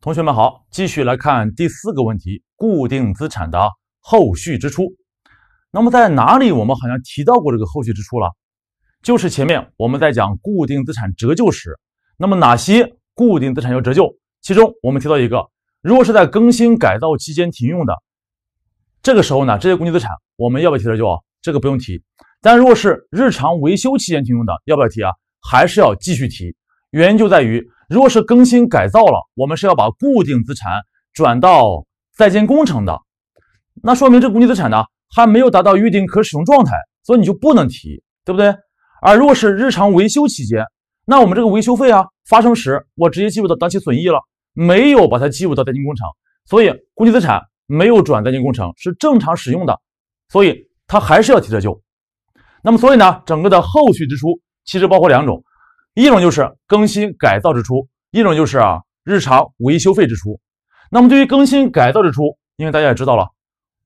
同学们好，继续来看第四个问题：固定资产的后续支出。那么在哪里我们好像提到过这个后续支出了？就是前面我们在讲固定资产折旧时，那么哪些固定资产要折旧？其中我们提到一个，如果是在更新改造期间停用的，这个时候呢，这些固定资产我们要不要提折旧？啊？这个不用提。但如果是日常维修期间停用的，要不要提啊？还是要继续提。原因就在于。如果是更新改造了，我们是要把固定资产转到在建工程的，那说明这固定资产呢还没有达到预定可使用状态，所以你就不能提，对不对？而如果是日常维修期间，那我们这个维修费啊发生时，我直接计入到当期损益了，没有把它计入到在建工程，所以固定资产没有转在建工程，是正常使用的，所以它还是要提折旧。那么所以呢，整个的后续支出其实包括两种。一种就是更新改造支出，一种就是啊日常维修费支出。那么对于更新改造支出，因为大家也知道了，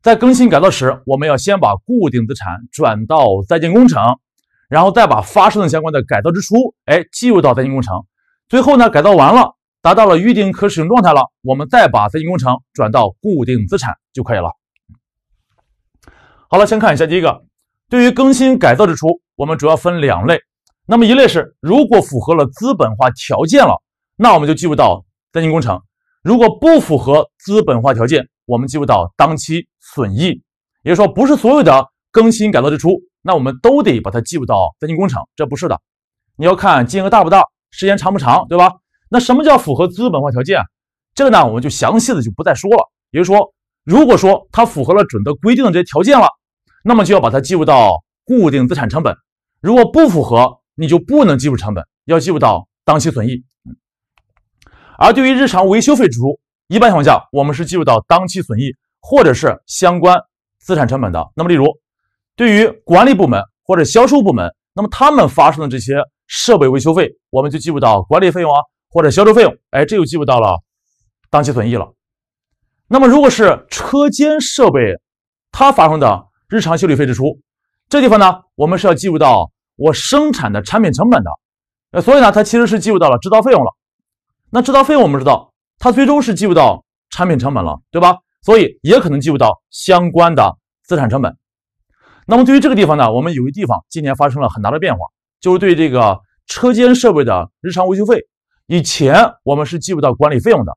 在更新改造时，我们要先把固定资产转到在建工程，然后再把发生的相关的改造支出，哎，计入到在建工程。最后呢，改造完了，达到了预定可使用状态了，我们再把在建工程转到固定资产就可以了。好了，先看一下第一个，对于更新改造支出，我们主要分两类。那么一类是，如果符合了资本化条件了，那我们就计入到在建工程；如果不符合资本化条件，我们计入到当期损益。也就是说，不是所有的更新改造支出，那我们都得把它计入到在建工程，这不是的。你要看金额大不大，时间长不长，对吧？那什么叫符合资本化条件？这个呢，我们就详细的就不再说了。也就是说，如果说它符合了准则规定的这些条件了，那么就要把它计入到固定资产成本；如果不符合，你就不能计入成本，要计入到当期损益。而对于日常维修费支出，一般情况下我们是计入到当期损益或者是相关资产成本的。那么，例如对于管理部门或者销售部门，那么他们发生的这些设备维修费，我们就计入到管理费用啊，或者销售费用。哎，这就计入到了当期损益了。那么，如果是车间设备，它发生的日常修理费支出，这地方呢，我们是要计入到。我生产的产品成本的，呃，所以呢，它其实是计入到了制造费用了。那制造费用我们知道，它最终是计入到产品成本了，对吧？所以也可能计入到相关的资产成本。那么对于这个地方呢，我们有一地方今年发生了很大的变化，就是对这个车间设备的日常维修费，以前我们是计入到管理费用的，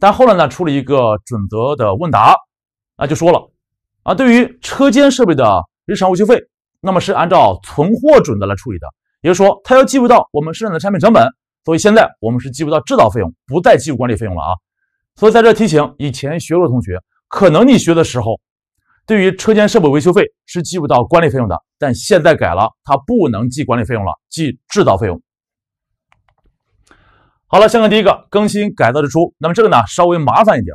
但后来呢出了一个准则的问答啊，就说了啊，对于车间设备的日常维修费。那么是按照存货准则来处理的，也就是说，它要记入到我们生产的产品成本，所以现在我们是记入到制造费用，不再记入管理费用了啊。所以在这提醒以前学过的同学，可能你学的时候，对于车间设备维修费是记入到管理费用的，但现在改了，它不能记管理费用了，记制造费用。好了，先看第一个更新改造支出，那么这个呢稍微麻烦一点。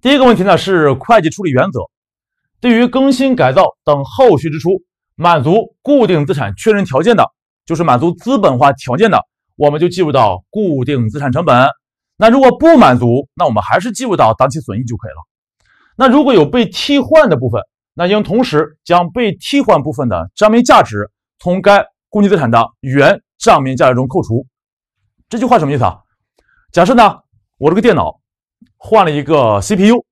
第一个问题呢是会计处理原则，对于更新改造等后续支出。满足固定资产确认条件的，就是满足资本化条件的，我们就计入到固定资产成本。那如果不满足，那我们还是计入到当期损益就可以了。那如果有被替换的部分，那应同时将被替换部分的账面价值从该固定资产的原账面价值中扣除。这句话什么意思啊？假设呢，我这个电脑换了一个 CPU，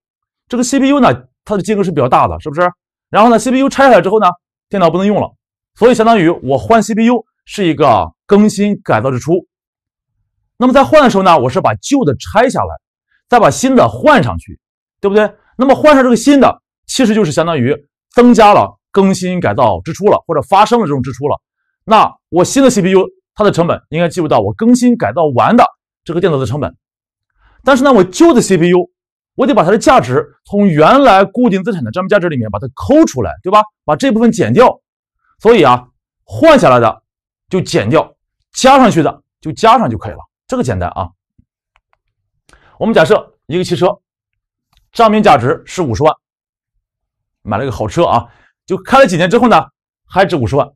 这个 CPU 呢，它的金额是比较大的，是不是？然后呢，CPU 拆下来之后呢？电脑不能用了，所以相当于我换 CPU 是一个更新改造支出。那么在换的时候呢，我是把旧的拆下来，再把新的换上去，对不对？那么换上这个新的，其实就是相当于增加了更新改造支出了，或者发生了这种支出了。那我新的 CPU 它的成本应该计入到我更新改造完的这个电脑的成本。但是呢，我旧的 CPU。我得把它的价值从原来固定资产的账面价值里面把它抠出来，对吧？把这部分减掉，所以啊，换下来的就减掉，加上去的就加上就可以了。这个简单啊。我们假设一个汽车账面价值是五十万，买了一个好车啊，就开了几年之后呢，还值五十万。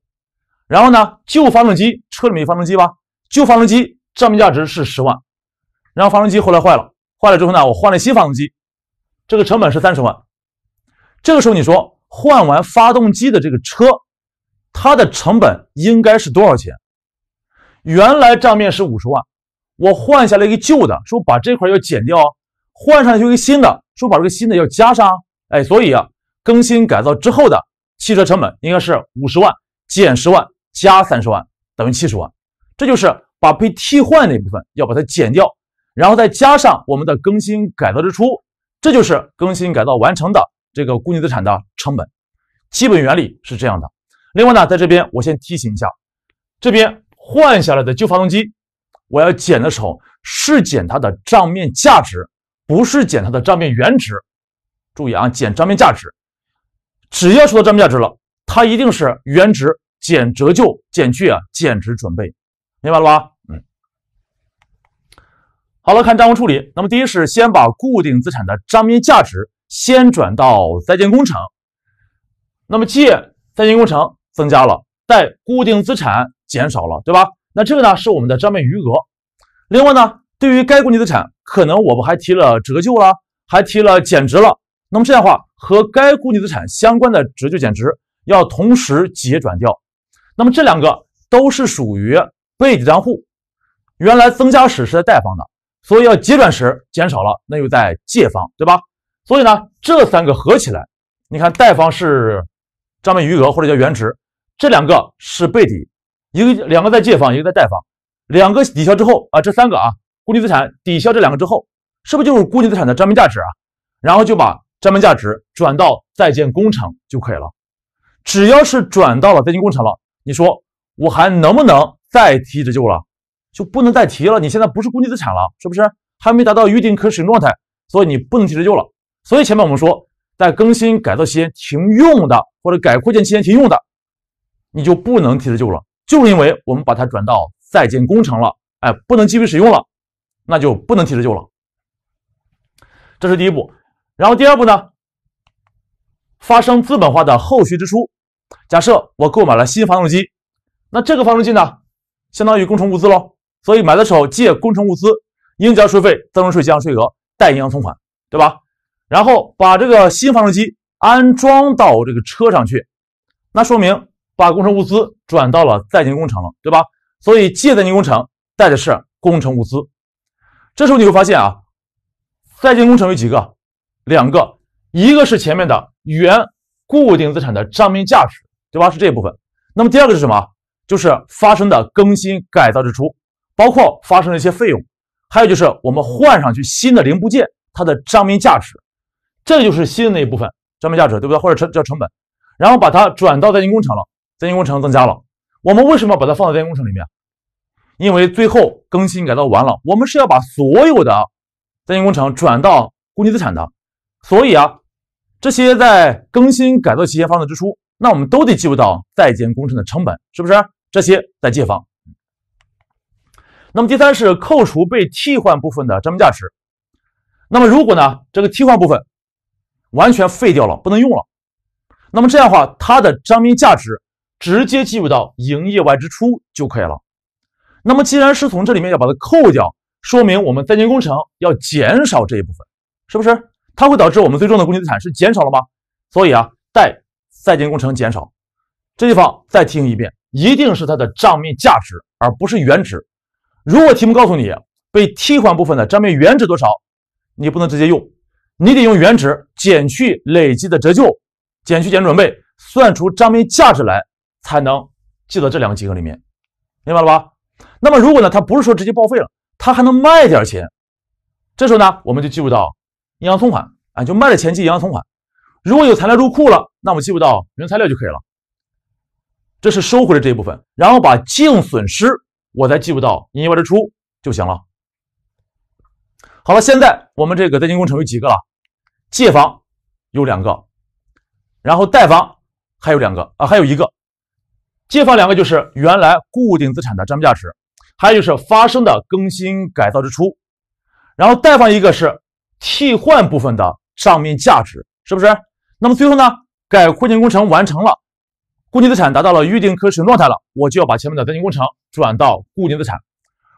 然后呢，旧发动机车里面有发动机吧，旧发动机账面价值是十万，然后发动机后来坏了。坏了之后呢，我换了新发动机，这个成本是三十万。这个时候你说换完发动机的这个车，它的成本应该是多少钱？原来账面是五十万，我换下来一个旧的，说把这块要减掉，啊，换上去一个新的，说把这个新的要加上。哎，所以啊，更新改造之后的汽车成本应该是五十万减十万加三十万等于七十万。这就是把被替换那部分要把它减掉。然后再加上我们的更新改造支出，这就是更新改造完成的这个固定资产的成本。基本原理是这样的。另外呢，在这边我先提醒一下，这边换下来的旧发动机，我要减的时候是减它的账面价值，不是减它的账面原值。注意啊，减账面价值，只要说到账面价值了，它一定是原值减折旧减去啊减值准备。明白了吧？好了，看账务处理。那么，第一是先把固定资产的账面价值先转到在建工程，那么借在建工程增加了，贷固定资产减少了，对吧？那这个呢是我们的账面余额。另外呢，对于该固定资产，可能我们还提了折旧了，还提了减值了。那么这样的话，和该固定资产相关的折旧减值要同时结转掉。那么这两个都是属于被抵账户，原来增加时是在贷方的。所以要结转时减少了，那又在借方，对吧？所以呢，这三个合起来，你看贷方是账面余额或者叫原值，这两个是背底，一个两个在借方，一个在贷方，两个抵消之后啊，这三个啊，固定资产抵消这两个之后，是不是就是固定资产的账面价值啊？然后就把账面价值转到在建工程就可以了。只要是转到了在建工程了，你说我还能不能再提折旧了？就不能再提了。你现在不是固定资产了，是不是？还没达到预定可使用状态，所以你不能提折旧了。所以前面我们说，在更新改造期间停用的，或者改扩建期间停用的，你就不能提折旧了，就是因为我们把它转到在建工程了，哎，不能继续使用了，那就不能提折旧了。这是第一步。然后第二步呢？发生资本化的后续支出。假设我购买了新发动机，那这个发动机呢，相当于工程物资喽。所以买的时候借工程物资，应交税费——增值税进项税额，贷银行存款，对吧？然后把这个新发动机安装到这个车上去，那说明把工程物资转到了在建工程了，对吧？所以借在建工程，带的是工程物资。这时候你会发现啊，在建工程有几个？两个，一个是前面的原固定资产的账面价值，对吧？是这部分。那么第二个是什么？就是发生的更新改造支出。包括发生了一些费用，还有就是我们换上去新的零部件，它的账面价值，这就是新的那一部分账面价值，对不对？或者成叫成本，然后把它转到在建工程了，在建工程增加了。我们为什么把它放在在建工程里面？因为最后更新改造完了，我们是要把所有的在建工程转到固定资产的。所以啊，这些在更新改造期间发生的支出，那我们都得计入到在建工程的成本，是不是？这些在借方。那么第三是扣除被替换部分的账面价值。那么如果呢这个替换部分完全废掉了，不能用了，那么这样的话它的账面价值直接计入到营业外支出就可以了。那么既然是从这里面要把它扣掉，说明我们在建工程要减少这一部分，是不是？它会导致我们最终的固定资产是减少了吗？所以啊，待在建工程减少。这地方再提醒一遍，一定是它的账面价值，而不是原值。如果题目告诉你被替换部分的账面原值多少，你不能直接用，你得用原值减去累计的折旧，减去减值准备，算出账面价值来，才能记到这两个金额里面，明白了吧？那么如果呢，它不是说直接报废了，它还能卖点钱，这时候呢，我们就记入到银行存款啊，就卖的钱记银行存款。如果有材料入库了，那我们记入到原材料就可以了。这是收回的这一部分，然后把净损失。我再记不到营业外支出就行了。好了，现在我们这个在建工程有几个了？借方有两个，然后贷方还有两个啊，还有一个。借方两个就是原来固定资产的账面价值，还有就是发生的更新改造支出。然后贷方一个是替换部分的账面价值，是不是？那么最后呢，改扩建工程完成了。固定资产达到了预定可使用状态了，我就要把前面的在建工程转到固定资产，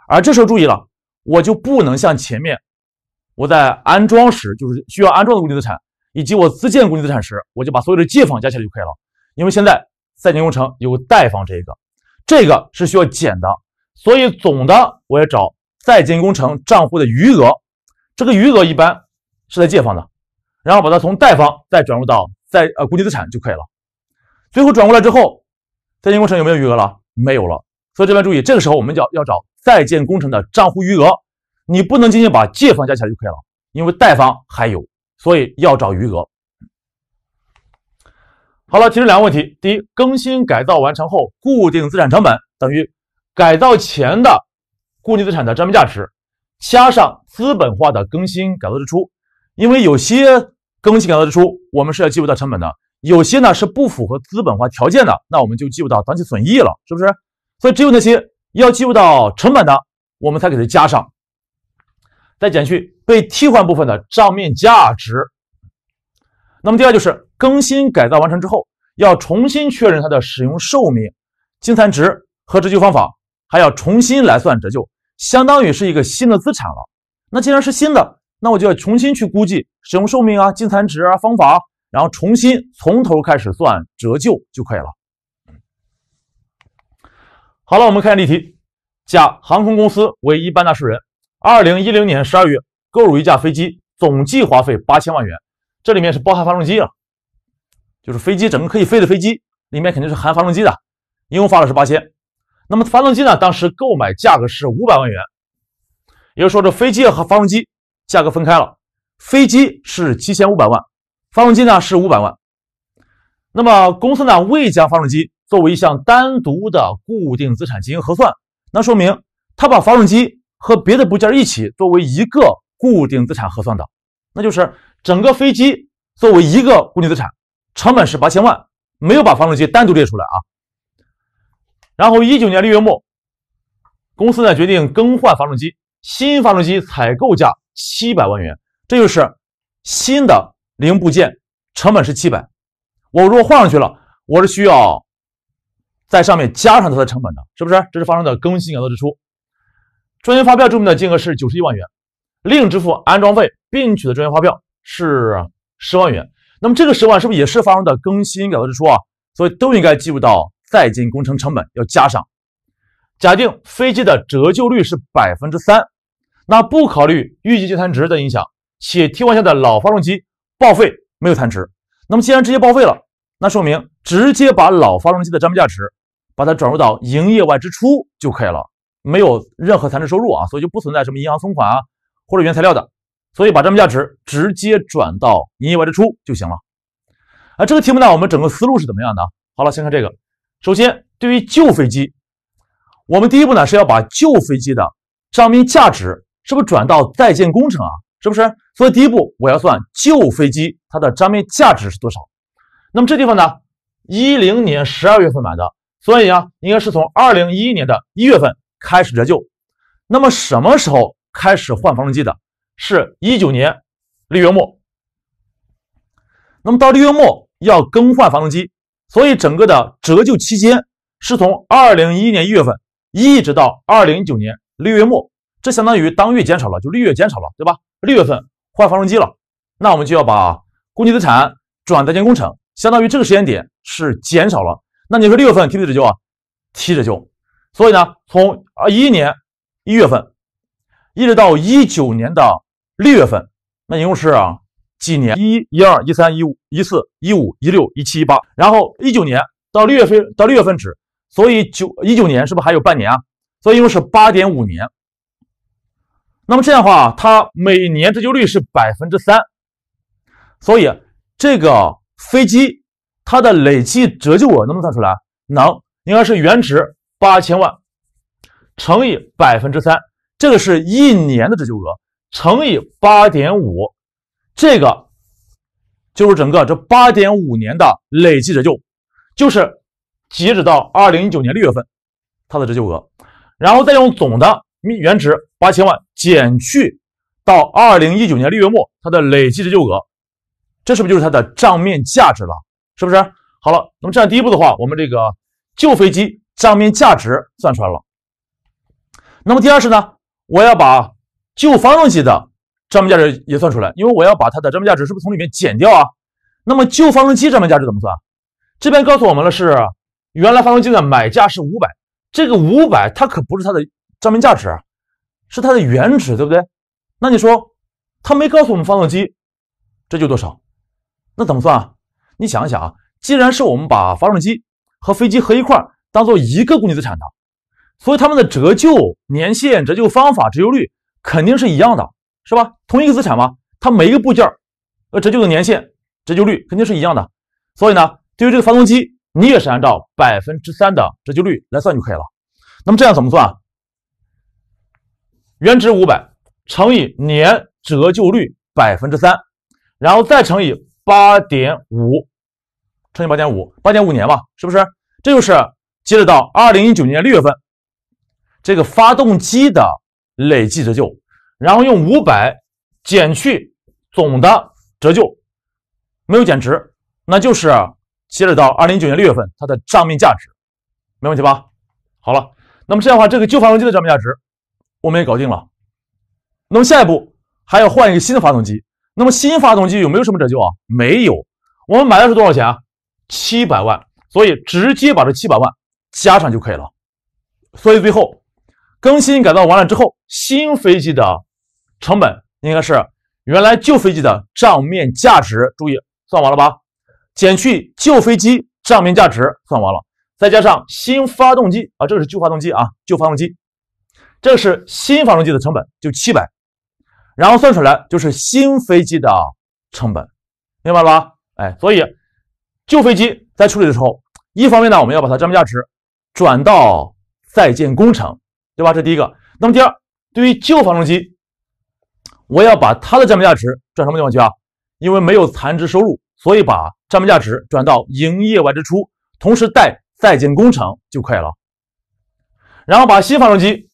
而这时候注意了，我就不能像前面我在安装时就是需要安装的固定资产，以及我自建固定资产时，我就把所有的借方加起来就可以了，因为现在在建工程有贷方这一个，这个是需要减的，所以总的我也找在建工程账户的余额，这个余额一般是在借方的，然后把它从贷方再转入到在呃固定资产就可以了。最后转过来之后，在建工程有没有余额了？没有了。所以这边注意，这个时候我们叫要找在建工程的账户余额。你不能仅仅把借方加起来就可以了，因为贷方还有，所以要找余额。好了，提出两个问题：第一，更新改造完成后，固定资产成本等于改造前的固定资产的账面价值加上资本化的更新改造支出，因为有些更新改造支出我们是要计入到成本的。有些呢是不符合资本化条件的，那我们就计入到当期损益了，是不是？所以只有那些要计入到成本的，我们才给它加上，再减去被替换部分的账面价值。那么第二就是更新改造完成之后，要重新确认它的使用寿命、净残值和折旧方法，还要重新来算折旧，相当于是一个新的资产了。那既然是新的，那我就要重新去估计使用寿命啊、净残值啊、方法。然后重新从头开始算折旧就可以了。好了，我们看例题：甲航空公司为一般纳税人，二零一零年十二月购入一架飞机，总计花费八千万元，这里面是包含发动机啊，就是飞机整个可以飞的飞机里面肯定是含发动机的，一共花了是八千。那么发动机呢，当时购买价格是五百万元，也就是说这飞机和发动机价格分开了，飞机是七千五百万。发动机呢是五百万，那么公司呢未将发动机作为一项单独的固定资产进行核算，那说明他把发动机和别的部件一起作为一个固定资产核算的，那就是整个飞机作为一个固定资产，成本是八千万，没有把发动机单独列出来啊。然后一九年六月末，公司呢决定更换发动机，新发动机采购价七百万元，这就是新的。零部件成本是七百，我如果换上去了，我是需要在上面加上它的成本的，是不是？这是发生的更新改造支出。专业发票注明的金额是九十一万元，另支付安装费并取得专业发票是十万元。那么这个十万是不是也是发生的更新改造支出啊？所以都应该计入到在建工程成本，要加上。假定飞机的折旧率是百分之三，那不考虑预计净残值的影响，且替换下的老发动机。报废没有残值，那么既然直接报废了，那说明直接把老发动机的账面价值，把它转入到营业外支出就可以了，没有任何残值收入啊，所以就不存在什么银行存款啊或者原材料的，所以把账面价值直接转到营业外支出就行了。啊，这个题目呢，我们整个思路是怎么样的好了，先看这个，首先对于旧飞机，我们第一步呢是要把旧飞机的账面价值是不是转到在建工程啊？是不是？所以第一步，我要算旧飞机它的账面价值是多少。那么这地方呢，一零年十二月份买的，所以啊，应该是从二零一一年的一月份开始折旧。那么什么时候开始换发动机的？是一九年六月末。那么到六月末要更换发动机，所以整个的折旧期间是从二零一一年一月份一直到二零一九年六月末，这相当于当月减少了，就六月减少了，对吧？六月份。换发动机了，那我们就要把固定资产转在建工程，相当于这个时间点是减少了。那你说六月份踢的折旧啊，踢着折旧。所以呢，从二一一年一月份，一直到一九年的六月份，那一共是啊几年？一一二一三一五一四一五一六一七一八，然后一九年到六月份到六月份止。所以九一九年是不是还有半年啊？所以一共是八点五年。那么这样的话，它每年折旧率是百分之三，所以这个飞机它的累计折旧额能不能算出来？能，应该是原值八千万乘以百分之三，这个是一年的折旧额乘以八点五，这个就是整个这八点五年的累计折旧，就是截止到二零一九年六月份它的折旧额，然后再用总的。原值八千万减去到二零一九年六月末它的累计折旧额，这是不是就是它的账面价值了？是不是？好了，那么这样第一步的话，我们这个旧飞机账面价值算出来了。那么第二是呢，我要把旧发动机的账面价值也算出来，因为我要把它的账面价值是不是从里面减掉啊？那么旧发动机账面价值怎么算？这边告诉我们的是，原来发动机的买价是五百，这个五百它可不是它的。账面价值是它的原值，对不对？那你说它没告诉我们发动机这就多少？那怎么算啊？你想一想啊，既然是我们把发动机和飞机合一块当做一个固定资产的，所以它们的折旧年限、折旧方法、折旧率肯定是一样的，是吧？同一个资产嘛，它每一个部件呃折旧的年限、折旧率肯定是一样的。所以呢，对于这个发动机，你也是按照百分之三的折旧率来算就可以了。那么这样怎么算？原值五百乘以年折旧率百分之三，然后再乘以八点五，乘以八点五，八点五年嘛，是不是？这就是截止到二零一九年六月份这个发动机的累计折旧，然后用五百减去总的折旧，没有减值，那就是截止到二零一九年六月份它的账面价值，没问题吧？好了，那么这样的话，这个旧发动机的账面价值。我们也搞定了，那么下一步还要换一个新的发动机。那么新发动机有没有什么折旧啊？没有。我们买的是多少钱啊？七百万。所以直接把这七百万加上就可以了。所以最后更新改造完了之后，新飞机的成本应该是原来旧飞机的账面价值。注意算完了吧？减去旧飞机账面价值算完了，再加上新发动机啊，这个是旧发动机啊，旧发动机。这是新发动机的成本，就七百，然后算出来就是新飞机的成本，明白了吧？哎，所以旧飞机在处理的时候，一方面呢，我们要把它账面价值转到在建工程，对吧？这第一个。那么第二，对于旧发动机，我要把它的账面价值转什么地方去啊？因为没有残值收入，所以把账面价值转到营业外支出，同时带在建工程就可以了。然后把新发动机。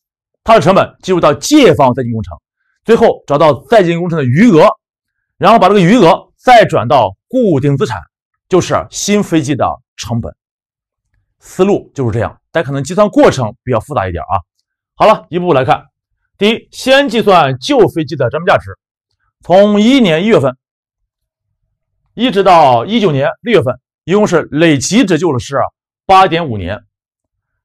它的成本计入到借方在建工程，最后找到在建工程的余额，然后把这个余额再转到固定资产，就是新飞机的成本。思路就是这样，大家可能计算过程比较复杂一点啊。好了一步步来看，第一，先计算旧飞机的账面价值，从一一年一月份一直到一九年六月份，一共是累计折旧了是八点五年，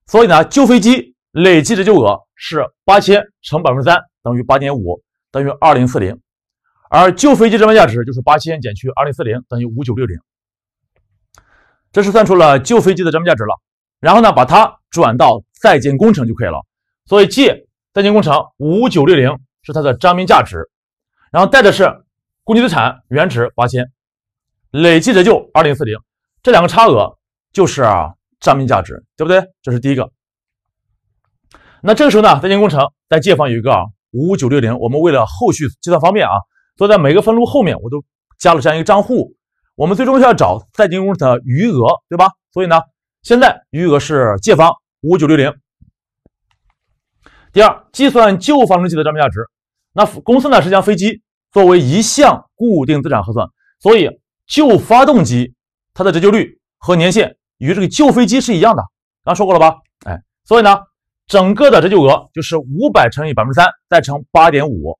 所以呢，旧飞机累计折旧额。是八千乘百分之三等于八点五，等于二零四零，而旧飞机折面价值就是八千减去二零四零等于五九六零，这是算出了旧飞机的账面价值了。然后呢，把它转到在建工程就可以了，所以借在建工程五九六零是它的账面价值，然后带的是固定资产原值八千，累计折旧二零四零，这两个差额就是账面价值，对不对？这是第一个。那这个时候呢，在建工程在借方有一个五五九六零，我们为了后续计算方便啊，都在每个分录后面我都加了这样一个账户。我们最终是要找在建工程的余额，对吧？所以呢，现在余额是借方五五九六零。第二，计算旧发动机的账面价值。那公司呢是将飞机作为一项固定资产核算，所以旧发动机它的折旧率和年限与这个旧飞机是一样的，刚说过了吧？哎，所以呢。整个的折旧额就是五百乘以百分之三，再乘八点五，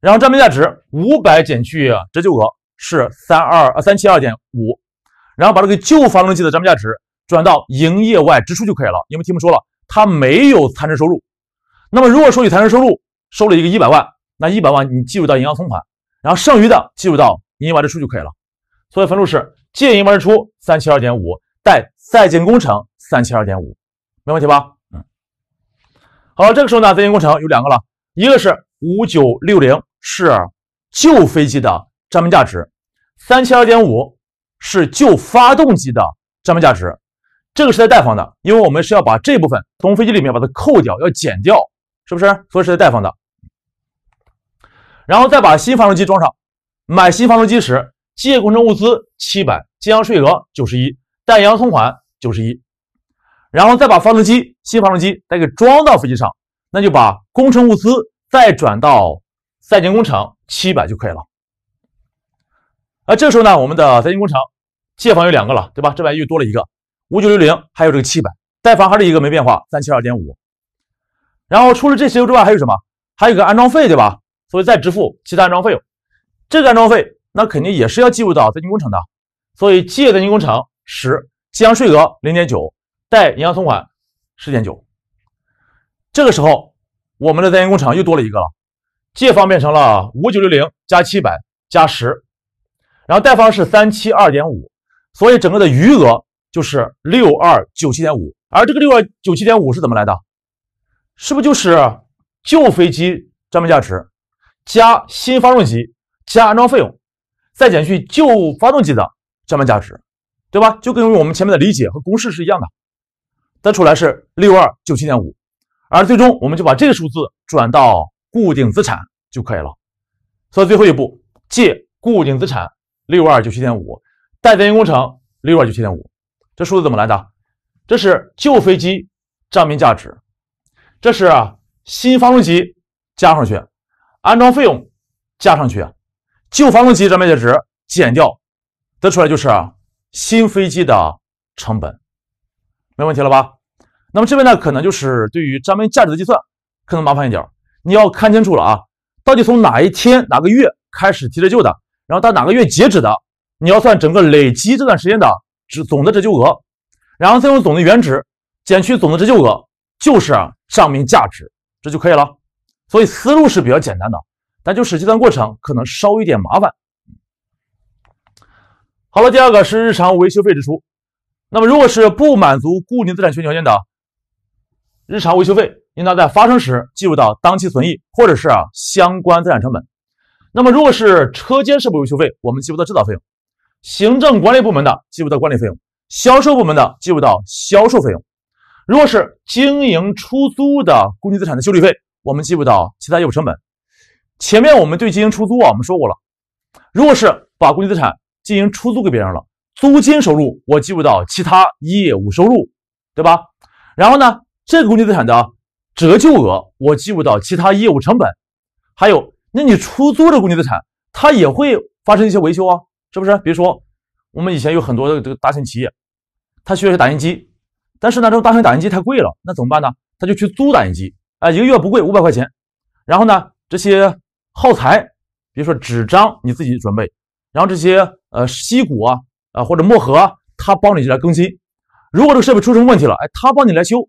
然后账面价值五百减去折旧额是三二呃三七二点五，然后把这个旧发动机的账面价值转到营业外支出就可以了。因为题目说了它没有残值收入，那么如果说你残值收入，收了一个一百万，那一百万你计入到银行存款，然后剩余的计入到营业外支出就可以了。所以分数是借营业外支出三七二点五，贷在建工程三七二点五，没问题吧？好，这个时候呢，飞行工程有两个了，一个是五九六零是旧飞机的账面价值，三7二点五是旧发动机的账面价值，这个是在贷方的，因为我们是要把这部分从飞机里面把它扣掉，要减掉，是不是？所以是在贷方的，然后再把新发动机装上，买新发动机时，借工程物资七百，进项税额九十一，贷银行存款九十一。然后再把发动机，新发动机再给装到飞机上，那就把工程物资再转到在建工程七百就可以了。啊，这时候呢，我们的在建工程借方有两个了，对吧？这边又多了一个五九六零，还有这个七百，贷方还是一个没变化，三七二点五。然后除了这些之外，还有什么？还有个安装费，对吧？所以再支付其他安装费用，这个安装费那肯定也是要记入到在建工程的，所以借在建工程十，进项税额零点九。贷银行存款十点九，这个时候我们的在研工厂又多了一个了，借方变成了五九六零加七百加十，然后贷方是三七二点五，所以整个的余额就是六二九七点五。而这个六二九七点五是怎么来的？是不是就是旧飞机账面价值加新发动机加安装费用，再减去旧发动机的账面价值，对吧？就跟我们前面的理解和公式是一样的。得出来是六二九七点五，而最终我们就把这个数字转到固定资产就可以了。所以最后一步，借固定资产六二九七点五，待建工程六二九七点五。这数字怎么来的？这是旧飞机账面价值，这是新发动机加上去，安装费用加上去，旧发动机账面价值减掉，得出来就是新飞机的成本。没问题了吧？那么这边呢，可能就是对于账面价值的计算可能麻烦一点，你要看清楚了啊，到底从哪一天哪个月开始提折旧的，然后到哪个月截止的，你要算整个累积这段时间的值总的折旧额，然后再用总的原值减去总的折旧额，就是账面价值，这就可以了。所以思路是比较简单的，但就是计算过程可能稍微一点麻烦。好了，第二个是日常维修费支出。那么，如果是不满足固定资产确条件的日常维修费，应当在发生时计入到当期损益，或者是啊相关资产成本。那么，如果是车间设备维修费，我们计入到制造费用；行政管理部门的计入到管理费用；销售部门的计入到销售费用。如果是经营出租的固定资产的修理费，我们计入到其他业务成本。前面我们对经营出租啊，我们说过了，如果是把固定资产进行出租给别人了。租金收入我计入到其他业务收入，对吧？然后呢，这个固定资产的折旧额我计入到其他业务成本。还有，那你出租的固定资产，它也会发生一些维修啊，是不是？比如说，我们以前有很多的这个大型企业，它需要些打印机，但是呢，这种大型打印机太贵了，那怎么办呢？他就去租打印机啊，一个月不贵，五百块钱。然后呢，这些耗材，比如说纸张你自己准备，然后这些呃硒鼓啊。啊，或者漠河，他帮你来更新。如果这个设备出什么问题了，哎，他帮你来修。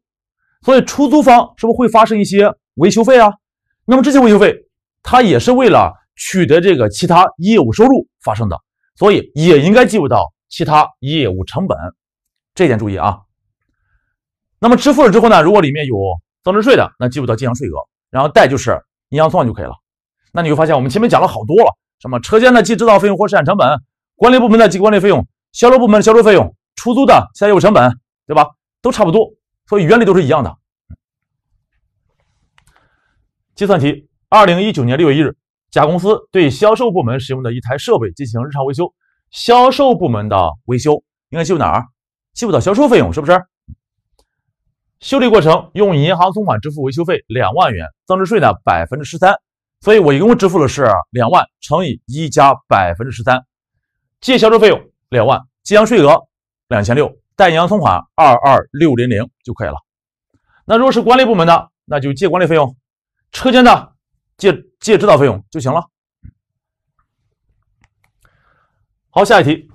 所以出租方是不是会发生一些维修费啊？那么这些维修费，它也是为了取得这个其他业务收入发生的，所以也应该计入到其他业务成本。这点注意啊。那么支付了之后呢，如果里面有增值税的，那计入到进项税额，然后贷就是银行存款就可以了。那你会发现，我们前面讲了好多了，什么车间的记制造费用或生产成本，管理部门的记管理费用。销售部门的销售费用、出租的、其他业务成本，对吧？都差不多，所以原理都是一样的。计算题：二零一九年六月一日，甲公司对销售部门使用的一台设备进行日常维修，销售部门的维修应该记入哪儿？记入到销售费用，是不是？修理过程用银行存款支付维修费两万元，增值税呢百分之十三，所以我一共支付的是两万乘以一加百分之十三，借销售费用。两万计税税额两千六，代银行存款二二六零零就可以了。那如果是管理部门呢？那就借管理费用，车间呢借借制造费用就行了。好，下一题，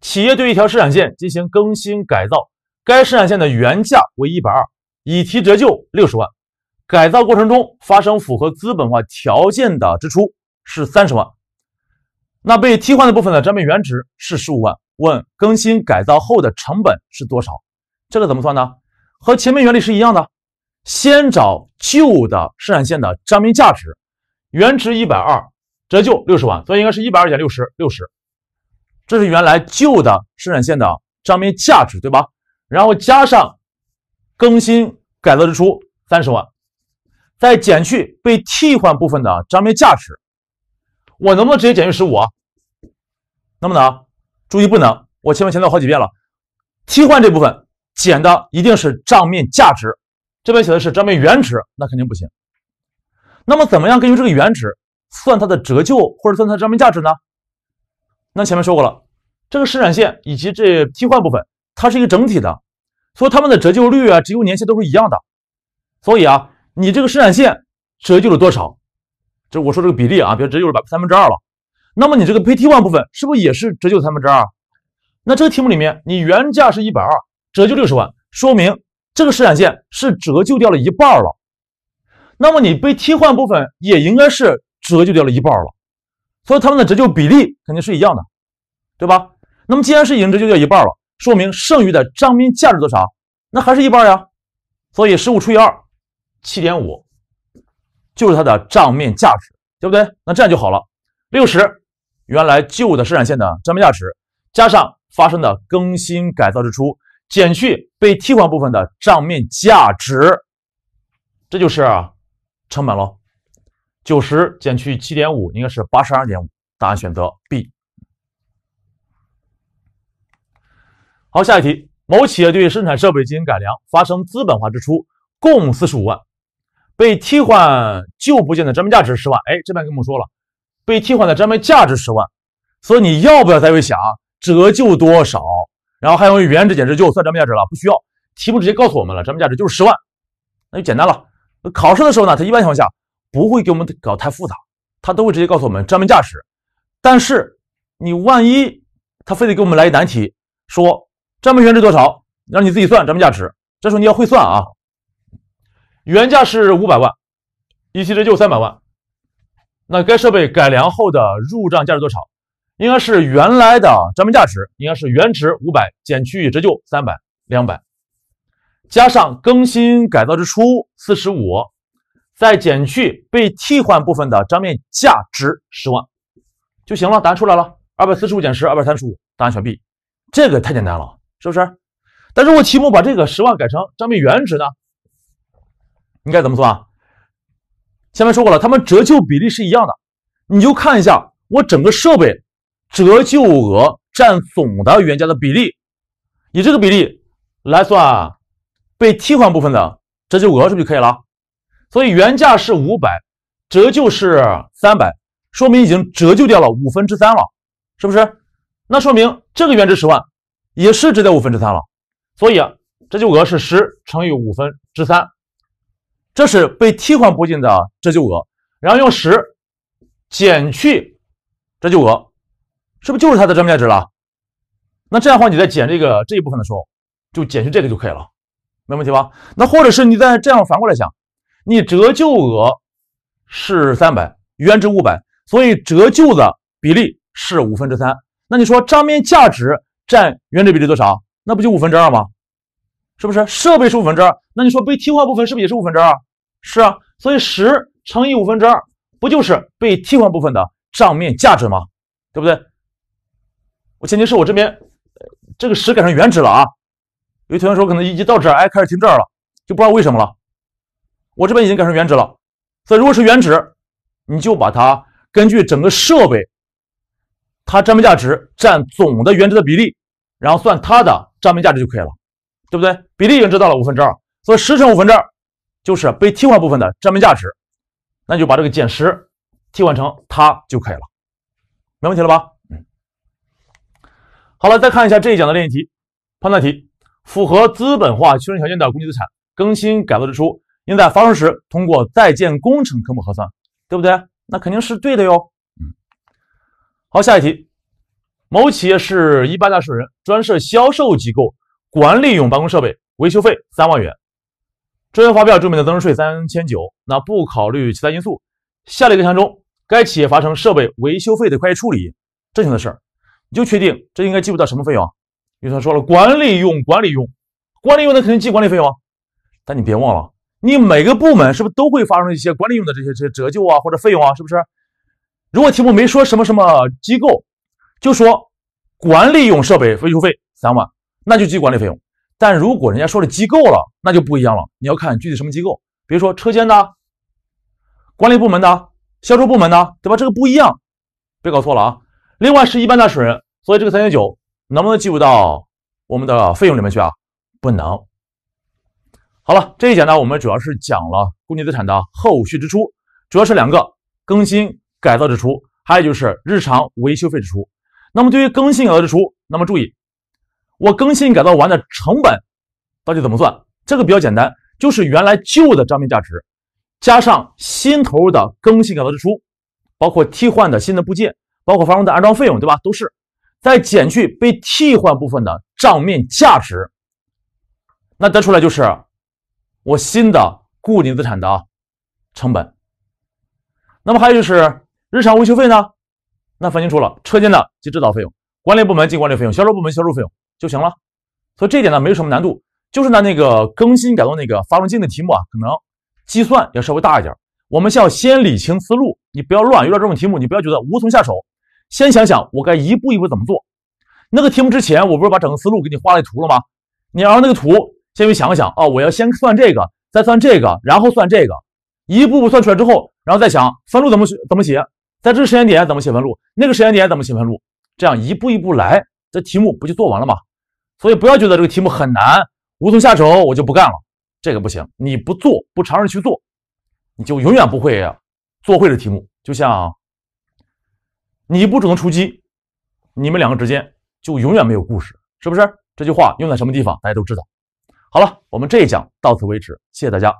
企业对一条生产线进行更新改造，该生产线的原价为一百二，已提折旧六十万，改造过程中发生符合资本化条件的支出是三十万。那被替换的部分的账面原值是十五万，问更新改造后的成本是多少？这个怎么算呢？和前面原理是一样的，先找旧的生产线的账面价值，原值一百二，折旧六十万，所以应该是一百二减六十，六十，这是原来旧的生产线的账面价值，对吧？然后加上更新改造支出三十万，再减去被替换部分的账面价值。我能不能直接减去十五啊？能不能？注意，不能。我前面强调好几遍了，替换这部分减的一定是账面价值，这边写的是账面原值，那肯定不行。那么怎么样根据这个原值算它的折旧或者算它的账面价值呢？那前面说过了，这个生产线以及这替换部分，它是一个整体的，所以它们的折旧率啊、折旧年限都是一样的。所以啊，你这个生产线折旧了多少？这我说这个比例啊，比如折旧是百三分之二了，那么你这个被替换部分是不是也是折旧三分之二？那这个题目里面，你原价是一百二，折旧六十万，说明这个生产线是折旧掉了一半了。那么你被替换部分也应该是折旧掉了一半了，所以它们的折旧比例肯定是一样的，对吧？那么既然是已经折旧掉一半了，说明剩余的账面价值多少？那还是一半呀。所以十五除以二，七点五。就是它的账面价值，对不对？那这样就好了。六十，原来旧的生产线的账面价值，加上发生的更新改造支出，减去被替换部分的账面价值，这就是成本咯九十减去七点五，应该是八十二点五。答案选择 B。好，下一题。某企业对生产设备进行改良，发生资本化支出共四十五万。被替换旧部件的账面价值十万，哎，这边跟我们说了，被替换的账面价值十万，所以你要不要再会想折旧多少，然后还用原值减值旧算账面价值了，不需要，题目直接告诉我们了，账面价值就是十万，那就简单了。考试的时候呢，他一般情况下不会给我们搞太复杂，他都会直接告诉我们账面价值，但是你万一他非得给我们来一难题，说账面原值多少，让你自己算账面价值，这时候你要会算啊。原价是五百万，一期折旧三百万，那该设备改良后的入账价值多少？应该是原来的账面价值，应该是原值五百减去折旧三百两百，加上更新改造支出四十五，再减去被替换部分的账面价值十万，就行了。答案出来了，二百四十五减十二百三十五。答案选 B，这个太简单了，是不是？但如果题目把这个十万改成账面原值呢？应该怎么算？前面说过了，他们折旧比例是一样的，你就看一下我整个设备折旧额占总的原价的比例，以这个比例来算被替换部分的折旧额是不就可以了？所以原价是五百，折旧是三百，说明已经折旧掉了五分之三了，是不是？那说明这个原值十万也是折掉五分之三了，所以折旧额是十乘以五分之三。这是被替换部件的折旧额，然后用十减去折旧额，是不是就是它的账面值了？那这样的话，你在减这个这一部分的时候，就减去这个就可以了，没问题吧？那或者是你在这样反过来想，你折旧额是三百，原值五百，所以折旧的比例是五分之三。那你说账面价值占原值比例多少？那不就五分之二吗？是不是？设备是五分之二，那你说被替换部分是不是也是五分之二？是啊，所以十乘以五分之二不就是被替换部分的账面价值吗？对不对？我前提是我这边这个十改成原值了啊。有同学说可能一一到这儿，哎，开始停这儿了，就不知道为什么了。我这边已经改成原值了，所以如果是原值，你就把它根据整个设备它账面价值占总的原值的比例，然后算它的账面价值就可以了，对不对？比例已经知道了五分之二，所以十乘五分之二。就是被替换部分的账面价值，那就把这个减十替换成它就可以了，没问题了吧？嗯，好了，再看一下这一讲的练习题，判断题：符合资本化确认条件的公定资产更新改造支出，应在发生时通过在建工程科目核算，对不对？那肯定是对的哟。嗯，好，下一题：某企业是一般纳税人，专设销售机构管理用办公设备维修费三万元。专用发票注明的增值税三千九，那不考虑其他因素，下列各项中，该企业发生设备维修费的会计处理，正确的事儿，你就确定这应该记入到什么费用？啊？预算说了，管理用，管理用，管理用的肯定记管理费用，啊。但你别忘了，你每个部门是不是都会发生一些管理用的这些这些折旧啊或者费用啊，是不是？如果题目没说什么什么机构，就说管理用设备维修费三万，那就记管理费用。但如果人家说是机构了，那就不一样了。你要看具体什么机构，比如说车间的、管理部门的、销售部门的，对吧？这个不一样，别搞错了啊。另外是一般纳税人，所以这个三千九能不能计入到我们的费用里面去啊？不能。好了，这一讲呢，我们主要是讲了固定资产的后续支出，主要是两个：更新改造支出，还有就是日常维修费支出。那么对于更新改造支出，那么注意。我更新改造完的成本到底怎么算？这个比较简单，就是原来旧的账面价值加上新投入的更新改造支出，包括替换的新的部件，包括发生的安装费用，对吧？都是再减去被替换部分的账面价值，那得出来就是我新的固定资产的成本。那么还有就是日常维修费呢？那分清楚了，车间的及制造费用，管理部门及管理费用，销售部门销售费用。就行了，所以这点呢没有什么难度，就是呢那个更新改动那个发动机的题目啊，可能计算要稍微大一点。我们要先理清思路，你不要乱。遇到这种题目，你不要觉得无从下手，先想想我该一步一步怎么做。那个题目之前我不是把整个思路给你画了图了吗？你按照那个图，先去想想啊，我要先算这个，再算这个，然后算这个，一步步算出来之后，然后再想分录怎么怎么写，在这个时间点怎么写分录，那个时间点怎么写分录，这样一步一步来，这题目不就做完了吗？所以不要觉得这个题目很难，无从下手，我就不干了。这个不行，你不做，不尝试去做，你就永远不会做会的题目。就像你不主动出击，你们两个之间就永远没有故事，是不是？这句话用在什么地方，大家都知道。好了，我们这一讲到此为止，谢谢大家。